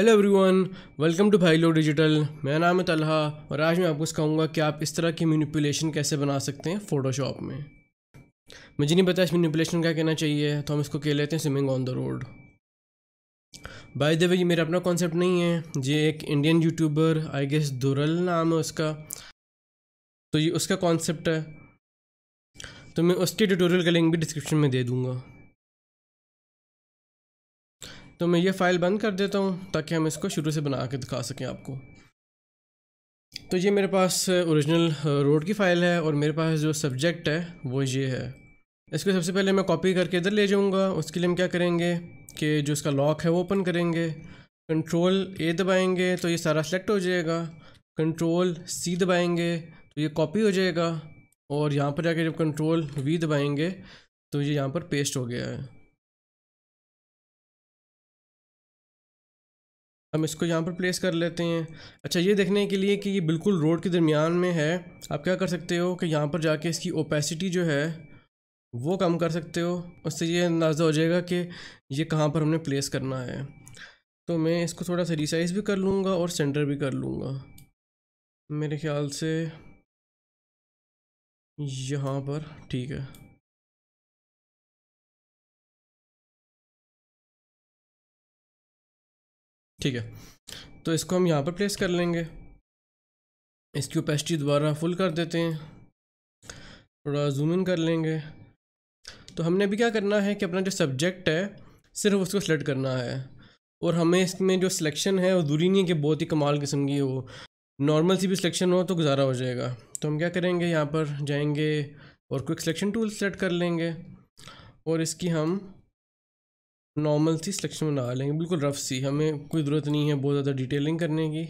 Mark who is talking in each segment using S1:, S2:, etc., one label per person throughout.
S1: hello everyone welcome to भाई लो digital मेरा नाम है तलहा और आज मैं आपको सिखाऊंगा कि आप इस तरह की मैनिपुलेशन कैसे बना सकते हैं फ़ोटोशॉप में मुझे नहीं पता इस मैनिपुलेशन क्या कहना चाहिए तो हम इसको कह लेते हैं swimming on the road by the way ये मेरा अपना कॉन्सेप्ट नहीं है ये एक इंडियन यूट्यूबर आई गेस दुरल नाम है उसका तो ये उसका कॉन्सेप्ट है तो मैं उसके ट्यूटोरियल का लिंक भी डिस्क्रिप्शन में दे दूँगा तो मैं ये फ़ाइल बंद कर देता हूँ ताकि हम इसको शुरू से बना के दिखा सकें आपको तो ये मेरे पास ओरिजिनल रोड की फ़ाइल है और मेरे पास जो सब्जेक्ट है वो ये है इसको सबसे पहले मैं कॉपी करके इधर ले जाऊँगा उसके लिए हम क्या करेंगे कि जो इसका लॉक है वो ओपन करेंगे कंट्रोल ए दबाएंगे तो ये सारा सेलेक्ट हो जाएगा कंट्रोल सी दबाएंगे तो ये कॉपी हो जाएगा और यहाँ पर जाकर जब कंट्रोल वी दबाएंगे तो ये यहाँ पर पेस्ट हो गया है हम इसको यहाँ पर प्लेस कर लेते हैं अच्छा ये देखने के लिए कि ये बिल्कुल रोड के दरमियान में है आप क्या कर सकते हो कि यहाँ पर जाके इसकी ओपेसिटी जो है वो कम कर सकते हो उससे ये अंदाज़ा हो जाएगा कि ये कहाँ पर हमने प्लेस करना है तो मैं इसको थोड़ा सा रिसाइज भी कर लूँगा और सेंटर भी कर लूँगा मेरे ख्याल से यहाँ पर ठीक है ठीक है तो इसको हम यहाँ पर प्लेस कर लेंगे इसकी ओपेसिटी दोबारा फुल कर देते हैं थोड़ा जूम इन कर लेंगे तो हमने अभी क्या करना है कि अपना जो सब्जेक्ट है सिर्फ उसको सेलेक्ट करना है और हमें इसमें जो सिलेक्शन है वो दूरी नहीं है कि बहुत ही कमाल किस्म की हो नॉर्मल सी भी सिलेक्शन हो तो गुजारा हो जाएगा तो हम क्या करेंगे यहाँ पर जाएंगे और क्विक सिलेक्शन टूल सेलेक्ट कर लेंगे और इसकी हम नॉर्मल सी सिलेक्शन बना लेंगे बिल्कुल रफ सी हमें कोई ज़रूरत नहीं है बहुत ज़्यादा डिटेलिंग करने की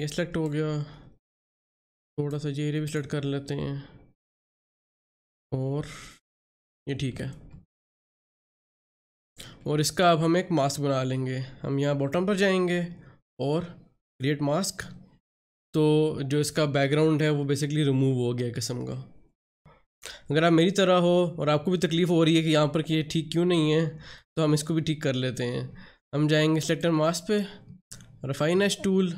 S2: ये सिलेक्ट हो गया थोड़ा सा जेरे भी सिलेक्ट कर लेते हैं और
S1: ये ठीक है और इसका अब हम एक मास्क बना लेंगे हम यहाँ बॉटम पर जाएंगे और क्रिएट मास्क तो जो इसका बैकग्राउंड है वो बेसिकली रिमूव हो गया कसम का अगर आप मेरी तरह हो और आपको भी तकलीफ़ हो रही है कि यहाँ पर कि ये ठीक क्यों नहीं है तो हम इसको भी ठीक कर लेते हैं हम जाएंगे सेलेक्टर मास्क पे रफाइनस टूल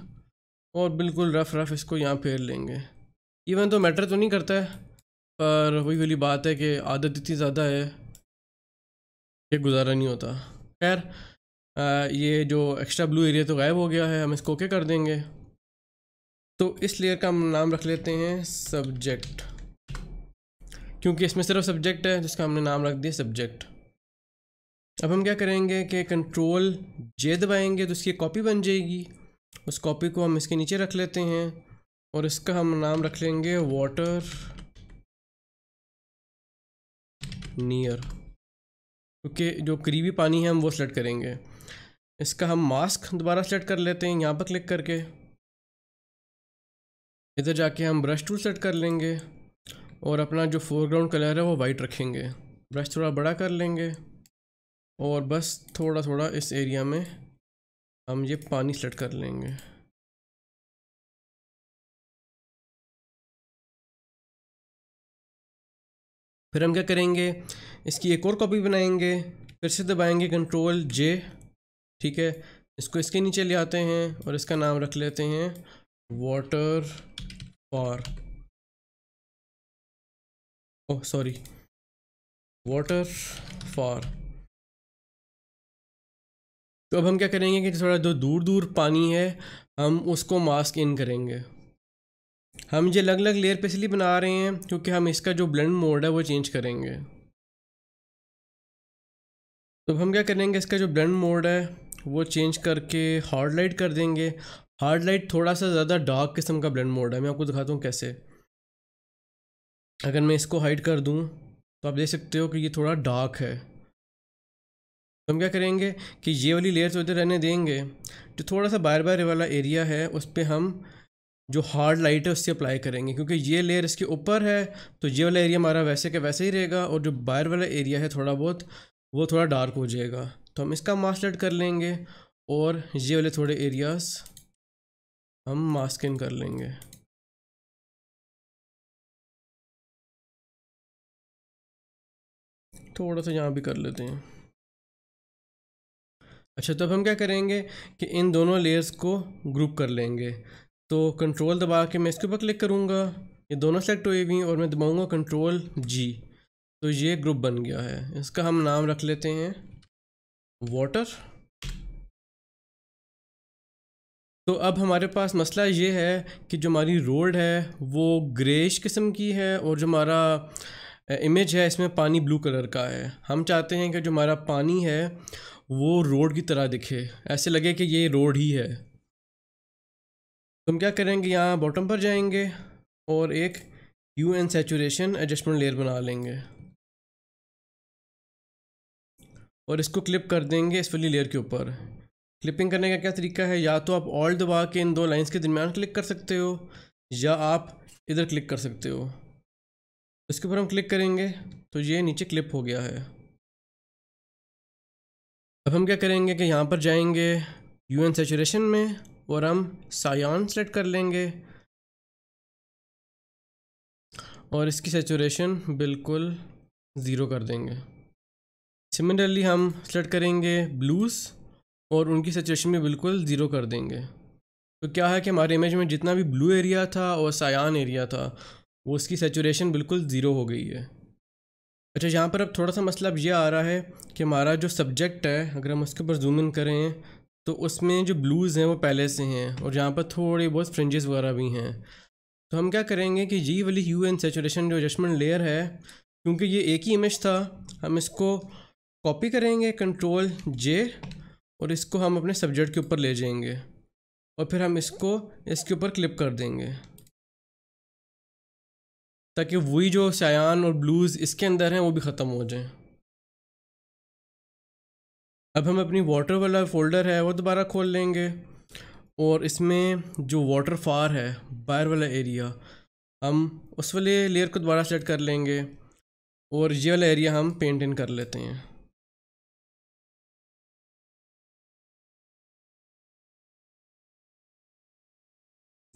S1: और बिल्कुल रफ रफ इसको यहाँ फेर लेंगे इवन तो मैटर तो नहीं करता है पर वही वाली बात है कि आदत इतनी ज़्यादा है कि गुजारा नहीं होता खैर ये जो एक्स्ट्रा ब्लू एरिया तो गायब हो गया है हम इसको ओके कर देंगे तो इस लेयर का हम नाम रख लेते हैं सब्जेक्ट क्योंकि इसमें सिर्फ सब्जेक्ट है जिसका हमने नाम रख दिया सब्जेक्ट अब हम क्या करेंगे कि कंट्रोल जे दबाएंगे तो इसकी कॉपी बन जाएगी उस कॉपी को हम इसके नीचे रख लेते हैं और इसका हम नाम रख लेंगे वाटर नियर क्योंकि जो करीबी पानी है हम वो सेलेक्ट करेंगे इसका हम मास्क दोबारा सेलेक्ट कर लेते हैं यहाँ पर क्लिक करके इधर जाके हम ब्रश टूल सेट कर लेंगे और अपना जो फोरग्राउंड कलर है वो वाइट रखेंगे ब्रश थोड़ा बड़ा कर लेंगे और बस थोड़ा थोड़ा इस एरिया में हम ये पानी सेट कर लेंगे फिर हम क्या करेंगे इसकी एक और कॉपी बनाएंगे फिर से दबाएंगे कंट्रोल जे ठीक है इसको इसके नीचे ले आते हैं और इसका नाम रख लेते हैं water for oh sorry water for तो अब हम क्या करेंगे कि थोड़ा जो दूर दूर पानी है हम उसको मास्क इन करेंगे हम ये अलग अलग लेयर पे इसलिए बना रहे हैं क्योंकि हम इसका जो ब्लेंड मोड है वो चेंज करेंगे तो अब हम क्या करेंगे इसका जो ब्लेंड मोड है वो चेंज करके हॉट लाइट कर देंगे हार्ड लाइट थोड़ा सा ज़्यादा डार्क किस्म का ब्लेंड मोड है मैं आपको दिखाता हूँ कैसे अगर मैं इसको हाइड कर दूँ तो आप देख सकते हो कि ये थोड़ा डार्क है तो हम क्या करेंगे कि ये वाली लेयर तो इधर रहने देंगे जो थोड़ा सा बार बार वाला एरिया है उस पर हम जो हार्ड लाइट है उससे अप्लाई करेंगे क्योंकि ये लेयर इसके ऊपर है तो ये वाला एरिया हमारा वैसे के वैसे ही रहेगा और जो बाहर वाला एरिया है थोड़ा बहुत वो थोड़ा डार्क हो जाएगा तो हम इसका मास्क लाइट कर लेंगे और ये वाले थोड़े एरियाज़ हम मास्किंग कर लेंगे थोड़ा सा यहाँ भी कर लेते हैं अच्छा तो अब हम क्या करेंगे कि इन दोनों लेयर्स को ग्रुप कर लेंगे तो कंट्रोल दबा के मैं इसके ऊपर क्लिक करूँगा ये दोनों सेलेक्ट हुई हुई और मैं दबाऊँगा कंट्रोल जी तो ये ग्रुप बन गया है इसका हम नाम रख लेते हैं वाटर तो अब हमारे पास मसला ये है कि जो हमारी रोड है वो ग्रेश किस्म की है और जो हमारा इमेज है इसमें पानी ब्लू कलर का है हम चाहते हैं कि जो हमारा पानी है वो रोड की तरह दिखे ऐसे लगे कि ये रोड ही है तो हम क्या करेंगे यहाँ बॉटम पर जाएंगे और एक hue and saturation adjustment layer बना लेंगे और इसको क्लिप कर देंगे इस वाली लेयर के ऊपर क्लिपिंग करने का क्या तरीका है या तो आप ऑल्ट दबा के इन दो लाइंस के दरमियान क्लिक कर सकते हो या आप इधर क्लिक कर सकते हो इसके ऊपर हम क्लिक करेंगे तो ये नीचे क्लिप हो गया है अब हम क्या करेंगे कि यहाँ पर जाएंगे यू एन सेचुरेशन में और हम सायान सेलेक्ट कर लेंगे और इसकी सेचुरेशन बिल्कुल ज़ीरो कर देंगे सिमिलरली हम सेलेक्ट करेंगे ब्लूज़ और उनकी सिचुएशन में बिल्कुल ज़ीरो कर देंगे तो क्या है कि हमारे इमेज में जितना भी ब्लू एरिया था और सयान एरिया था वो उसकी सेचुरेशन बिल्कुल ज़ीरो हो गई है अच्छा यहाँ पर अब थोड़ा सा मसला अब ये आ रहा है कि हमारा जो सब्जेक्ट है अगर हम उसके ऊपर जूम इन करें तो उसमें जो ब्लूज़ हैं वो पहले से हैं और यहाँ पर थोड़े बहुत फ्रिंजेस वगैरह भी हैं तो हम क्या करेंगे कि ये वाली ह्यू एंड सेचुरेशन जो एडजस्टमेंट लेयर है क्योंकि ये एक ही इमेज था हम इसको कॉपी करेंगे कंट्रोल जे और इसको हम अपने सब्जेक्ट के ऊपर ले जाएंगे और फिर हम इसको इसके ऊपर क्लिप कर देंगे ताकि वही जो सयान और ब्लूज़ इसके अंदर हैं वो भी ख़त्म हो जाएं अब हम अपनी वाटर वाला फोल्डर है वो दोबारा खोल लेंगे और इसमें जो वाटर फार है बाहर वाला एरिया हम उस वाले लेयर को दोबारा सेट कर लेंगे और ये
S2: वाला एरिया हम पेंट इन कर लेते हैं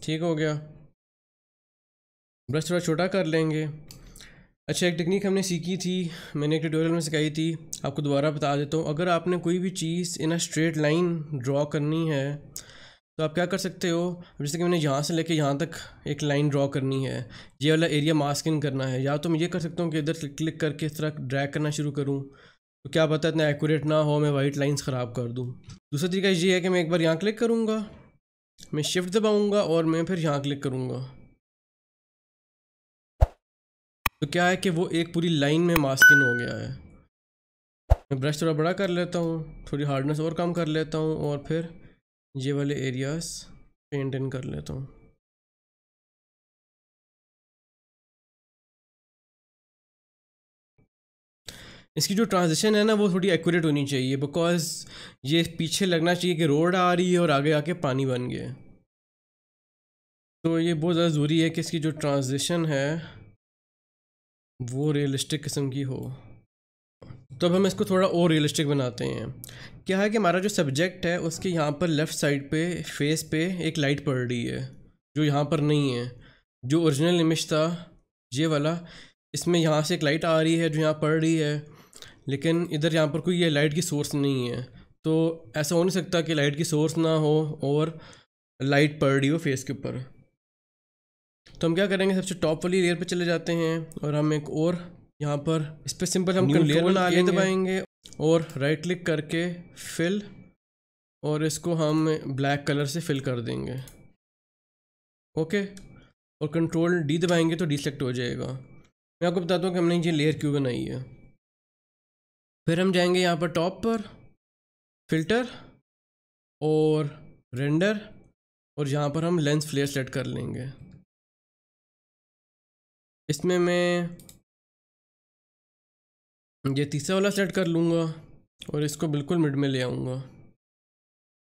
S2: ठीक हो गया
S1: ब्रश थोड़ा छोटा कर लेंगे अच्छा एक टेक्निक हमने सीखी थी मैंने एक ट्यूटोरियल में सिखाई थी आपको दोबारा बता देता हूँ अगर आपने कोई भी चीज़ in a straight line draw करनी है तो आप क्या कर सकते हो जैसे कि मैंने यहाँ से लेके यहाँ तक एक लाइन ड्रॉ करनी है ये वाला एरिया मास्क इन करना है या तो मैं ये कर सकता हूँ कि इधर क्लिक करके इस तरह ड्रैग करना शुरू करूँ तो क्या पता इतना एक्यूरेट ना हो मैं वाइट लाइंस ख़राब कर दूँ दूसरा तरीका ये है कि मैं एक बार यहाँ क्लिक करूँगा मैं शिफ्ट दबाऊंगा और मैं फिर यहाँ क्लिक करूँगा तो क्या है कि वो एक पूरी लाइन में मास्किन हो गया है मैं ब्रश थोड़ा बड़ा कर लेता हूँ थोड़ी हार्डनेस और कम कर लेता हूँ और फिर ये वाले एरियाज़ पेंट इन कर लेता हूँ इसकी जो ट्रांजिशन है ना वो थोड़ी एक्यूरेट होनी चाहिए बिकॉज ये पीछे लगना चाहिए कि रोड आ रही है और आगे आके पानी बन गए तो ये बहुत ज़्यादा ज़रूरी है कि इसकी जो ट्रांजिशन है वो रियलिस्टिक किस्म की हो तो अब हम इसको थोड़ा और रियलिस्टिक बनाते हैं क्या है कि हमारा जो सब्जेक्ट है उसके यहाँ पर लेफ़्ट साइड पे फेस पे एक लाइट पड़ रही है जो यहाँ पर नहीं है जो ओरिजिनल इमेज था ये वाला इसमें यहाँ से एक लाइट आ रही है जो यहाँ पड़ रही है लेकिन इधर यहाँ पर कोई ये लाइट की सोर्स नहीं है तो ऐसा हो नहीं सकता कि लाइट की सोर्स ना हो और लाइट पड़ रही हो फेस के ऊपर तो हम क्या करेंगे सबसे टॉप वाली लेयर पे चले जाते हैं और हम एक और यहाँ पर इस पर सिंपल हम बना ले दबाएंगे और राइट क्लिक करके फिल और इसको हम ब्लैक कलर से फिल कर देंगे ओके और कंट्रोल डी दबाएंगे तो डिसलेक्ट हो जाएगा मैं आपको बताता हूँ कि हमने ये लेयर क्यों बनाई है फिर हम जाएंगे यहाँ पर टॉप पर फिल्टर
S2: और रेंडर और यहाँ पर हम लेंस फ्लेयर सेट कर लेंगे इसमें मैं
S1: ये तीसरा वाला सेट कर लूँगा और इसको बिल्कुल मिड में ले आऊँगा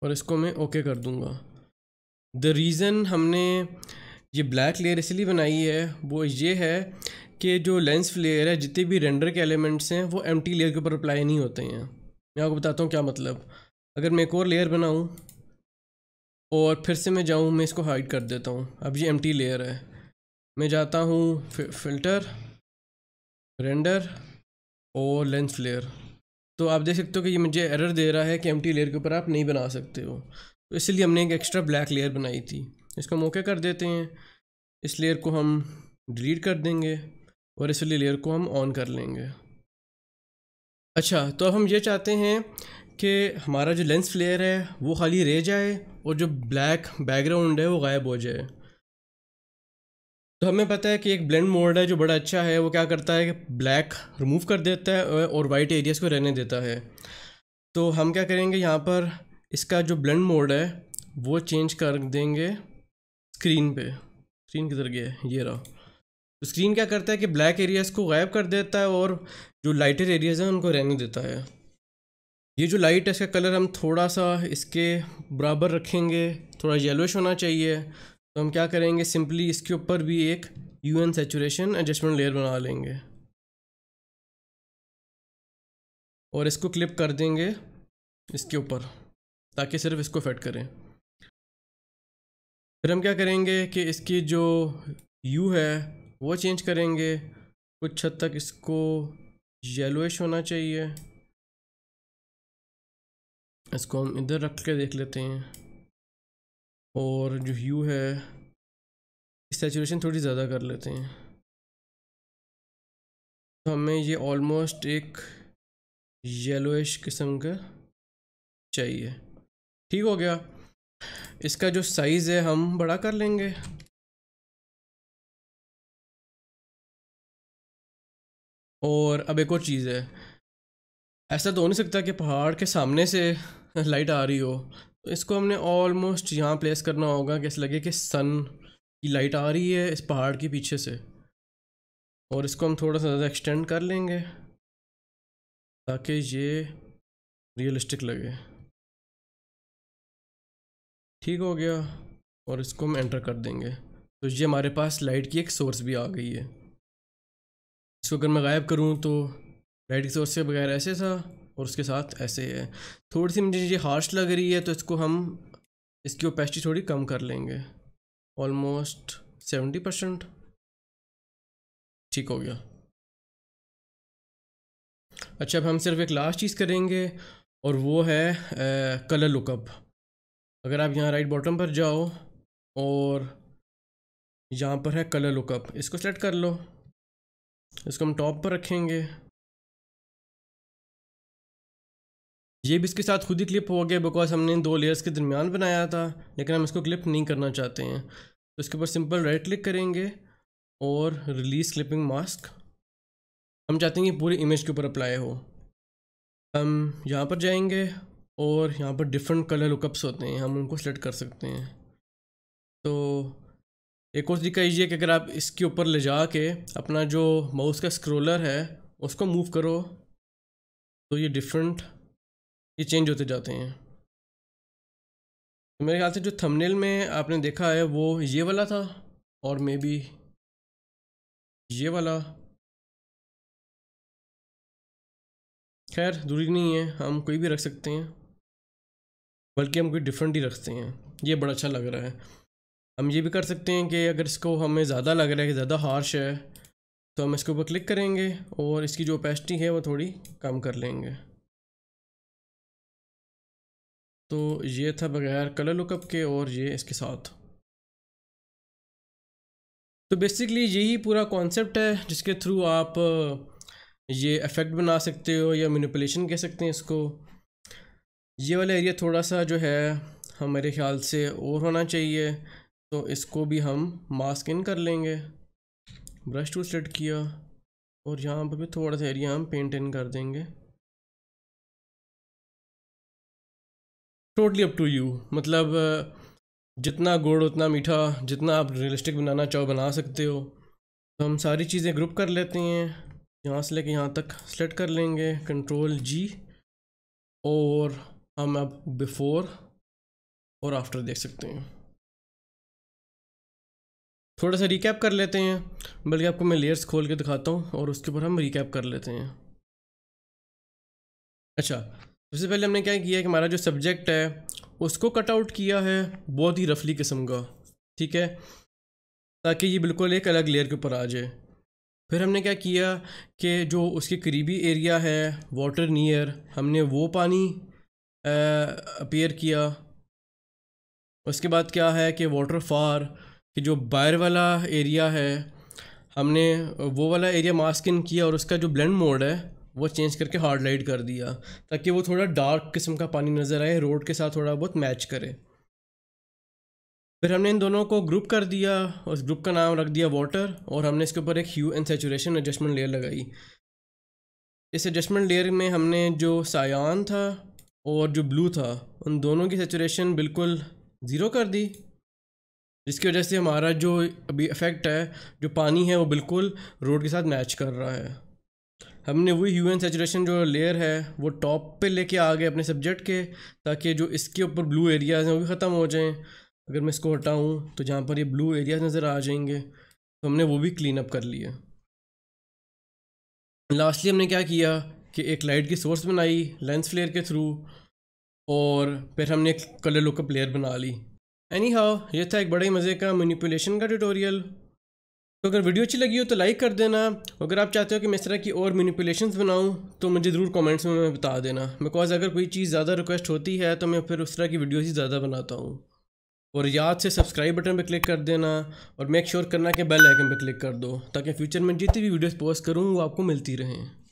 S1: और इसको मैं ओके कर दूँगा द रीज़न हमने ये ब्लैक लेयर इसलिए बनाई है वो ये है कि जो लेंस फ्लेयर है जितने भी रेंडर के एलिमेंट्स हैं वो एम लेयर के ऊपर अप्लाई नहीं होते हैं मैं आपको बताता हूँ क्या मतलब अगर मैं एक और लेयर बनाऊँ और फिर से मैं जाऊँ मैं इसको हाइड कर देता हूँ अब ये एम लेयर है मैं जाता हूँ फिल्टर रेंडर और लेंस फ्लेयर तो आप देख सकते हो कि ये मुझे एरर दे रहा है कि एम लेयर के ऊपर आप नहीं बना सकते हो तो इसलिए हमने एक एक्स्ट्रा ब्लैक लेयर बनाई थी इसको मौके कर देते हैं इस लेयर को हम डिलीट कर देंगे और इसलिए लेयर को हम ऑन कर लेंगे अच्छा तो अब हम ये चाहते हैं कि हमारा जो लेंस फ्लेयर है वो खाली रह जाए और जो ब्लैक बैकग्राउंड है वो गायब हो जाए तो हमें पता है कि एक ब्लेंड मोड है जो बड़ा अच्छा है वो क्या करता है कि ब्लैक रिमूव कर देता है और वाइट एरियाज़ को रहने देता है तो हम क्या करेंगे यहाँ पर इसका जो ब्लेंड मोड है वो चेंज कर देंगे स्क्रीन पे स्क्रीन किधर गया ये रहा स्क्रीन क्या करता है कि ब्लैक एरियाज़ को गायब कर देता है और जो लाइटर एरियाज़ हैं उनको रहने देता है ये जो लाइट है इसका कलर हम थोड़ा सा इसके बराबर रखेंगे थोड़ा येलोश होना चाहिए तो हम क्या करेंगे सिंपली इसके ऊपर भी एक hue and saturation adjustment layer बना लेंगे
S2: और इसको क्लिप कर देंगे इसके ऊपर
S1: ताकि सिर्फ इसको फिट करें फिर हम क्या करेंगे कि इसकी जो यू है वो चेंज करेंगे कुछ हद तक इसको येलोइश होना चाहिए इसको हम इधर
S2: रख के देख लेते हैं और जो ह्यू है सेचुरेशन थोड़ी ज़्यादा कर लेते हैं तो हमें ये
S1: ऑलमोस्ट एक येलोइश किस्म का चाहिए ठीक हो गया इसका जो साइज़ है हम बड़ा कर लेंगे
S2: और अब एक
S1: और चीज़ है ऐसा तो हो नहीं सकता कि पहाड़ के सामने से लाइट आ रही हो तो इसको हमने ऑलमोस्ट यहाँ प्लेस करना होगा कैसे लगे कि सन की लाइट आ रही है इस पहाड़ के पीछे से और इसको हम थोड़ा सा ज़्यादा एक्सटेंड कर लेंगे ताकि ये रियलिस्टिक लगे ठीक हो गया और इसको हम एंटर कर देंगे तो ये हमारे पास लाइट की एक सोर्स भी आ गई है इसको अगर मैं गायब करूँ तो रेड सोर्स के बगैर ऐसे था और उसके साथ ऐसे है थोड़ी सी मुझे ये हार्श लग रही है तो इसको हम इसकी ओपेसिटी थोड़ी कम कर लेंगे ऑलमोस्ट
S2: सेवेंटी परसेंट ठीक हो गया
S1: अच्छा अब हम सिर्फ एक लास्ट चीज़ करेंगे और वो है ए, कलर लुकअप अगर आप यहाँ राइट बॉटम पर जाओ और यहाँ पर है कलर लुकअप इसको सेलेक्ट कर लो इसको हम टॉप पर रखेंगे ये भी इसके साथ खुद ही क्लिप हो गया बिकॉज हमने दो लेयर्स के दरमियान बनाया था लेकिन हम इसको क्लिप नहीं करना चाहते हैं तो इसके ऊपर सिंपल राइट क्लिक करेंगे और रिलीज क्लिपिंग मास्क हम चाहते हैं कि पूरी इमेज के ऊपर अप्लाई हो हम यहाँ पर जाएंगे और यहाँ पर डिफरेंट कलर लुकअप्स होते हैं हम उनको सेलेक्ट कर सकते हैं तो एक और तरीका ये कि अगर आप इसके ऊपर ले जा के अपना जो माउस का स्क्रोलर है उसको मूव करो तो ये डिफरेंट ये चेंज होते जाते हैं तो मेरे ख्याल से जो थंबनेल में आपने देखा है वो ये वाला था
S2: और मे बी ये वाला
S1: खैर दूरी नहीं है हम कोई भी रख सकते हैं बल्कि हम कोई डिफरेंट ही रखते हैं ये बड़ा अच्छा लग रहा है हम ये भी कर सकते हैं कि अगर इसको हमें ज़्यादा लग रहा है कि ज़्यादा हार्श है तो हम इसके ऊपर क्लिक करेंगे और इसकी जो ओपेसिटी है वो थोड़ी कम कर लेंगे तो ये था बगैर कलर लुकअप के और ये इसके साथ तो बेसिकली यही पूरा कॉन्सेप्ट है जिसके थ्रू आप ये इफ़ेक्ट बना सकते हो या मैनिपुलेशन कह सकते हैं इसको ये वाला एरिया थोड़ा सा जो है हमारे ख्याल से और होना चाहिए तो इसको भी हम मास्क इन कर लेंगे ब्रश टू सेट किया और यहाँ पर भी थोड़ा सा एरिया हम
S2: पेंट इन कर देंगे
S1: टोटली अप टू यू मतलब जितना गुड़ उतना मीठा जितना आप रियलिस्टिक बनाना चाहो बना सकते हो तो हम सारी चीज़ें ग्रुप कर लेते हैं यहाँ से लेके यहाँ तक सेलेक्ट कर लेंगे कंट्रोल जी और हम अब बिफ़ोर और आफ्टर देख सकते हैं थोड़ा सा रिकैप कर लेते हैं बल्कि आपको मैं लेयर्स खोल के दिखाता हूँ और उसके ऊपर हम रिकैप कर लेते हैं अच्छा सबसे पहले हमने क्या किया कि हमारा जो सब्जेक्ट है उसको कट आउट किया है बहुत ही रफली किस्म का ठीक है ताकि ये बिल्कुल एक अलग लेयर के ऊपर आ जाए फिर हमने क्या किया कि जो उसके करीबी एरिया है वाटर नियर हमने वो पानी अपेयर किया उसके बाद क्या है कि वाटर फार कि जो बायर वाला एरिया है हमने वो वाला एरिया मास्क इन किया और उसका जो ब्लेंड मोड है वो चेंज करके हार्ड लाइट कर दिया ताकि वो थोड़ा डार्क किस्म का पानी नज़र आए रोड के साथ थोड़ा बहुत मैच करे फिर हमने इन दोनों को ग्रुप कर दिया उस ग्रुप का नाम रख दिया वाटर और हमने इसके ऊपर एक hue and saturation adjustment layer लगाई इस एडजस्टमेंट लेयर में हमने जो सायान था और जो ब्लू था उन दोनों की सेचुरेशन बिल्कुल ज़ीरो कर दी जिसकी वजह से हमारा जो अभी इफेक्ट है जो पानी है वो बिल्कुल रोड के साथ मैच कर रहा है हमने वही ह्यू एन सेचुरेशन जो लेयर है वो टॉप पे लेके आ गए अपने सब्जेक्ट के ताकि जो इसके ऊपर ब्लू एरियाज़ हैं वो भी ख़त्म हो जाएं अगर मैं इसको हटाऊँ तो जहाँ पर ये ब्लू एरियाज नज़र आ जाएंगे तो हमने वो भी क्लीन अप कर लिए लास्टली हमने क्या किया कि एक लाइट की सोर्स बनाई लेंस फ्लेयर के थ्रू और फिर हमने एक कलर लुकअप लेयर बना ली एनी हाउ ये था एक बड़े मज़े का मनीपुलेशन का ट्यूटोरियल तो अगर वीडियो अच्छी लगी हो तो लाइक कर देना अगर आप चाहते हो कि मैं इस तरह की और मैनिपुलेशन बनाऊँ तो मुझे ज़रूर कमेंट्स में बता देना बिकॉज अगर कोई चीज़ ज़्यादा रिक्वेस्ट होती है तो मैं फिर उस तरह की वीडियोज़ ही ज़्यादा बनाता हूँ और याद से सब्सक्राइब बटन पर क्लिक कर देना और मेक श्योर sure करना कि बेल आइकन पर क्लिक कर दो ताकि फ्यूचर में जितनी भी वीडियोस पोस्ट करूँ वो आपको मिलती रहें